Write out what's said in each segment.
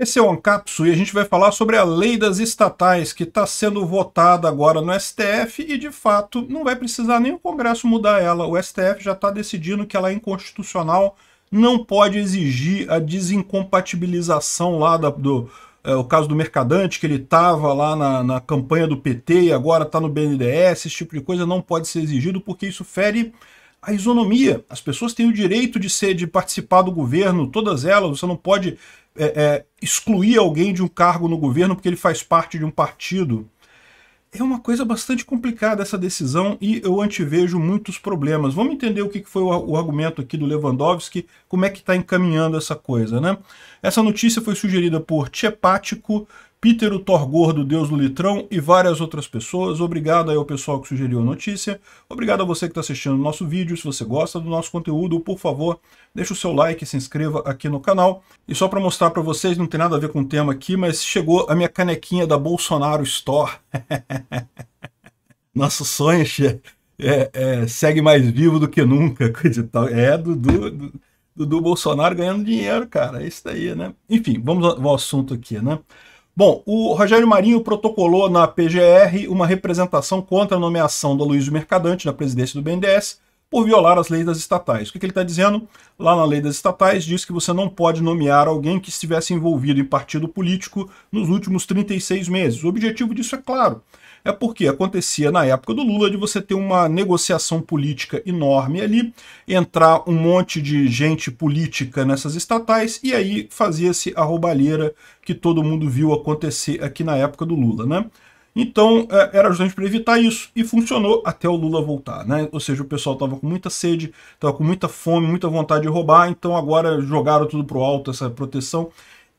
Esse é o Ancapsu e a gente vai falar sobre a lei das estatais que está sendo votada agora no STF e, de fato, não vai precisar nem o Congresso mudar ela. O STF já está decidindo que ela é inconstitucional, não pode exigir a desincompatibilização lá da, do... É, o caso do Mercadante, que ele estava lá na, na campanha do PT e agora está no BNDES, esse tipo de coisa não pode ser exigido porque isso fere a isonomia. As pessoas têm o direito de ser, de participar do governo, todas elas, você não pode é, é, excluir alguém de um cargo no governo porque ele faz parte de um partido. É uma coisa bastante complicada essa decisão e eu antevejo muitos problemas. Vamos entender o que foi o, o argumento aqui do Lewandowski, como é que está encaminhando essa coisa, né? Essa notícia foi sugerida por Tchepático Peter, o Thor Gordo, Deus do Litrão e várias outras pessoas. Obrigado aí ao pessoal que sugeriu a notícia. Obrigado a você que está assistindo o nosso vídeo. Se você gosta do nosso conteúdo, por favor, deixa o seu like, se inscreva aqui no canal. E só para mostrar para vocês, não tem nada a ver com o tema aqui, mas chegou a minha canequinha da Bolsonaro Store. nosso sonho, é, é, segue mais vivo do que nunca, coisa e tal. É, Dudu, Dudu, Dudu Bolsonaro ganhando dinheiro, cara. É isso daí, né? Enfim, vamos ao assunto aqui, né? Bom, o Rogério Marinho protocolou na PGR uma representação contra a nomeação do Luiz Mercadante na presidência do BNDES por violar as leis das estatais. O que, que ele está dizendo? Lá na lei das estatais diz que você não pode nomear alguém que estivesse envolvido em partido político nos últimos 36 meses. O objetivo disso é claro, é porque acontecia na época do Lula de você ter uma negociação política enorme ali, entrar um monte de gente política nessas estatais e aí fazia-se a roubalheira que todo mundo viu acontecer aqui na época do Lula, né? Então, é, era justamente para evitar isso, e funcionou até o Lula voltar, né? Ou seja, o pessoal estava com muita sede, estava com muita fome, muita vontade de roubar, então agora jogaram tudo pro alto essa proteção,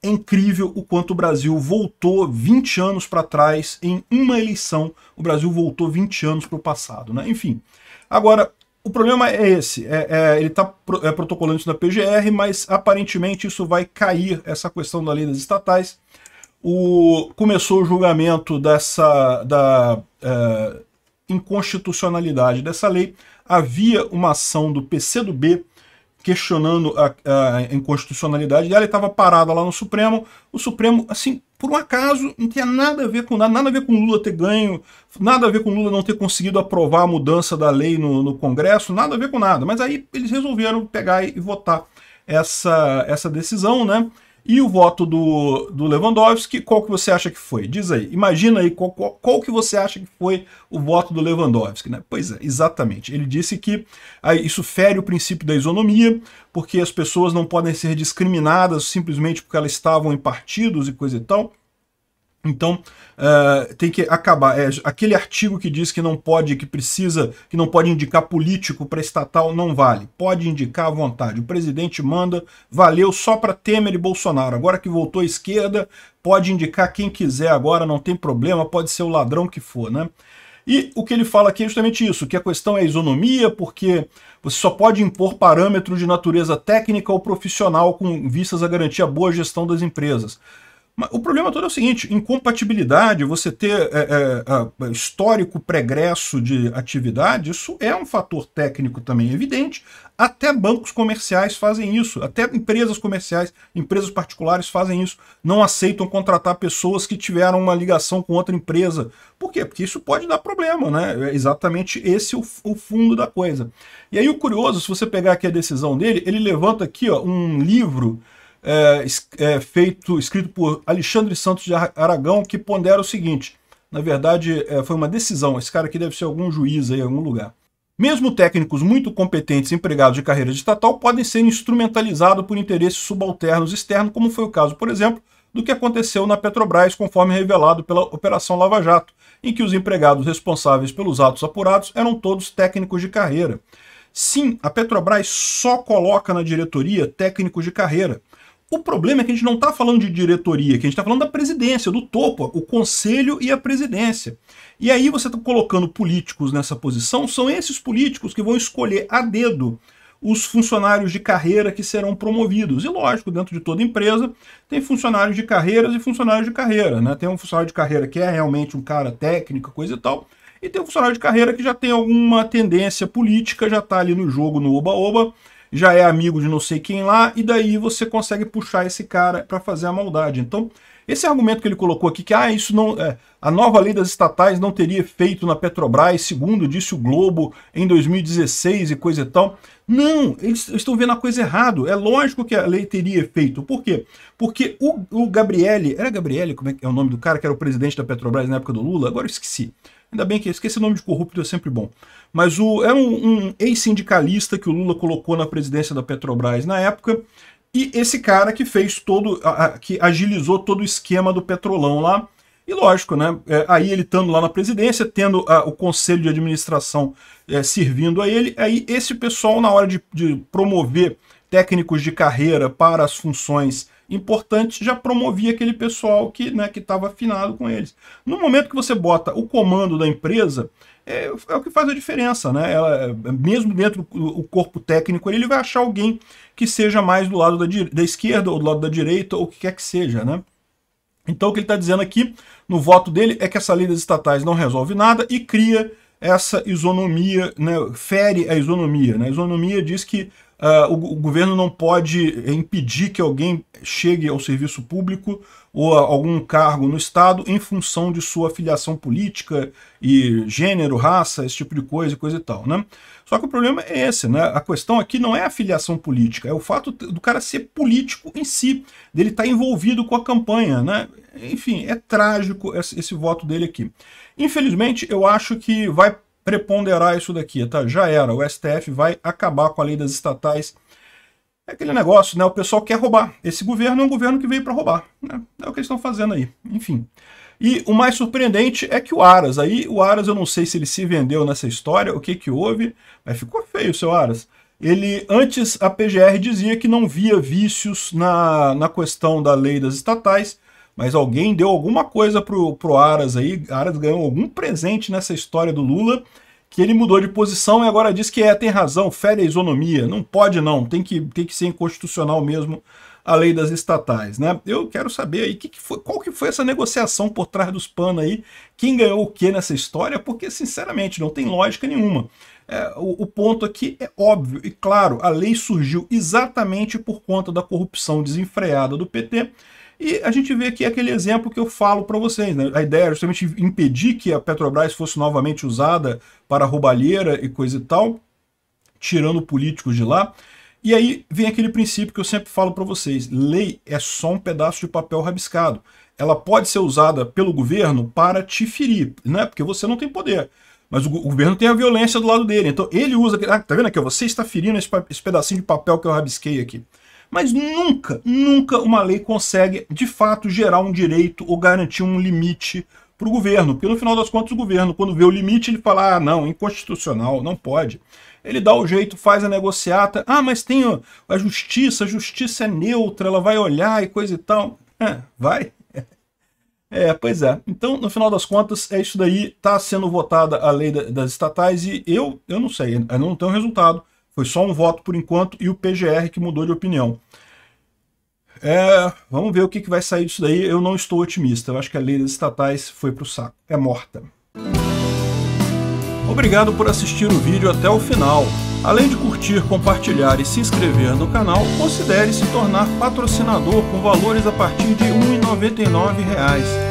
é incrível o quanto o Brasil voltou 20 anos para trás em uma eleição. O Brasil voltou 20 anos para o passado, né? Enfim. Agora, o problema é esse, é, é, ele está pro, é, protocolando isso na PGR, mas aparentemente isso vai cair, essa questão da lei das estatais. O, começou o julgamento dessa da é, inconstitucionalidade dessa lei. Havia uma ação do PCdoB questionando a, a inconstitucionalidade dela, estava parada lá no Supremo. O Supremo, assim, por um acaso, não tinha nada a ver com nada, nada a ver com Lula ter ganho, nada a ver com Lula não ter conseguido aprovar a mudança da lei no, no Congresso, nada a ver com nada. Mas aí eles resolveram pegar e, e votar essa, essa decisão, né? E o voto do, do Lewandowski, qual que você acha que foi? Diz aí, imagina aí qual, qual, qual, que você acha que foi o voto do Lewandowski, né? Pois é, exatamente. Ele disse que isso fere o princípio da isonomia, porque as pessoas não podem ser discriminadas simplesmente porque elas estavam em partidos e coisa e tal. Então uh, tem que acabar. É, aquele artigo que diz que não pode, que precisa, que não pode indicar político para estatal não vale. Pode indicar à vontade. O presidente manda, valeu só para Temer e Bolsonaro. Agora que voltou à esquerda, pode indicar quem quiser agora, não tem problema, pode ser o ladrão que for, né? E o que ele fala aqui é justamente isso, que a questão é a isonomia, porque você só pode impor parâmetros de natureza técnica ou profissional com vistas a garantir a boa gestão das empresas o problema todo é o seguinte: incompatibilidade, você ter é, é, histórico pregresso de atividade, isso é um fator técnico também evidente. Até bancos comerciais fazem isso, até empresas comerciais, empresas particulares fazem isso. Não aceitam contratar pessoas que tiveram uma ligação com outra empresa. Por quê? Porque isso pode dar problema, né? É exatamente esse o, o fundo da coisa. E aí o curioso, se você pegar aqui a decisão dele, ele levanta aqui ó, um livro é, é, feito, escrito por Alexandre Santos de Aragão, que pondera o seguinte. Na verdade, é, foi uma decisão. Esse cara aqui deve ser algum juiz aí, em algum lugar. Mesmo técnicos muito competentes empregados de carreira de estatal podem ser instrumentalizados por interesses subalternos externos, como foi o caso, por exemplo, do que aconteceu na Petrobras, conforme revelado pela Operação Lava Jato, em que os empregados responsáveis pelos atos apurados eram todos técnicos de carreira. Sim, a Petrobras só coloca na diretoria técnicos de carreira. O problema é que a gente não está falando de diretoria, que a gente está falando da presidência, do topo, o conselho e a presidência. E aí você está colocando políticos nessa posição, são esses políticos que vão escolher a dedo os funcionários de carreira que serão promovidos. E lógico, dentro de toda empresa tem funcionários de carreiras e funcionários de carreira, né? Tem um funcionário de carreira que é realmente um cara técnico, coisa e tal, e tem um funcionário de carreira que já tem alguma tendência política, já está ali no jogo, no oba-oba, já é amigo de não sei quem lá, e daí você consegue puxar esse cara para fazer a maldade. Então, esse argumento que ele colocou aqui, que ah, isso não, é, a nova lei das estatais não teria efeito na Petrobras, segundo disse o Globo em 2016 e coisa e tal. Não, eles estão vendo a coisa errado. É lógico que a lei teria efeito. Por quê? Porque o, o Gabriele, era Gabriele, como é, é o nome do cara que era o presidente da Petrobras na época do Lula? Agora eu esqueci. Ainda bem que esqueci o nome de corrupto, é sempre bom. Mas o, era um, um ex-sindicalista que o Lula colocou na presidência da Petrobras na época. E esse cara que fez todo, a, a, que agilizou todo o esquema do petrolão lá. E lógico, né? É, aí ele estando lá na presidência, tendo a, o conselho de administração é, servindo a ele, aí esse pessoal, na hora de, de promover técnicos de carreira para as funções importantes, já promovia aquele pessoal que né, estava afinado com eles. No momento que você bota o comando da empresa, é, é o que faz a diferença. Né? Ela, é, mesmo dentro do corpo técnico, ele vai achar alguém que seja mais do lado da, da esquerda ou do lado da direita, ou o que quer que seja. Né? Então o que ele está dizendo aqui no voto dele é que essa lei das estatais não resolve nada e cria essa isonomia, né, fere a isonomia. Né? A isonomia diz que uh, o, o, governo não pode eh, impedir que alguém chegue ao serviço público ou a algum cargo no Estado em função de sua filiação política e gênero, raça, esse tipo de coisa, coisa e tal, né? Só que o problema é esse, né? A questão aqui não é a filiação política, é o fato do cara ser político em si, dele estar tá envolvido com a campanha, né? Enfim, é trágico esse, esse voto dele aqui. Infelizmente, eu acho que vai preponderar isso daqui, tá? Já era, o STF vai acabar com a lei das estatais. É aquele negócio, né? O pessoal quer roubar. Esse governo é um governo que veio para roubar, né? É o que eles estão fazendo aí. Enfim. E o mais surpreendente é que o Aras, aí o Aras eu não sei se ele se vendeu nessa história, o que que houve, mas ficou feio o seu Aras. Ele, antes, a PGR dizia que não via vícios na, na questão da lei das estatais, mas alguém deu alguma coisa pro, pro Aras aí, Aras ganhou algum presente nessa história do Lula, que ele mudou de posição e agora diz que é, tem razão, fere a isonomia, não pode não, tem que, tem que ser inconstitucional mesmo a lei das estatais, né? Eu quero saber aí que que foi, qual que foi essa negociação por trás dos panos aí, quem ganhou o que nessa história, porque sinceramente não tem lógica nenhuma. É, o, o, ponto aqui é óbvio e claro, a lei surgiu exatamente por conta da corrupção desenfreada do PT e a gente vê aqui aquele exemplo que eu falo para vocês. Né? A ideia era justamente impedir que a Petrobras fosse novamente usada para roubalheira e coisa e tal, tirando políticos de lá. E aí vem aquele princípio que eu sempre falo para vocês: lei é só um pedaço de papel rabiscado. Ela pode ser usada pelo governo para te ferir, né? porque você não tem poder. Mas o governo tem a violência do lado dele. Então ele usa. Ah, tá vendo aqui? Você está ferindo esse, esse pedacinho de papel que eu rabisquei aqui. Mas nunca, nunca uma lei consegue de fato gerar um direito ou garantir um limite para o governo, porque no final das contas o governo, quando vê o limite, ele fala, ah, não, inconstitucional, não pode. Ele dá o jeito, faz a negociata, ah, mas tem a justiça, a justiça é neutra, ela vai olhar e coisa e tal. É, vai? É, pois é. Então, no final das contas, é isso daí, está sendo votada a lei das estatais e eu, eu não sei, eu não tenho resultado, foi só um voto por enquanto e o PGR que mudou de opinião. É, vamos ver o que, que vai sair disso daí. Eu não estou otimista. Eu acho que a lei das estatais foi para o saco. É morta. Obrigado por assistir o vídeo até o final. Além de curtir, compartilhar e se inscrever no canal, considere se tornar patrocinador com valores a partir de R$ 1,99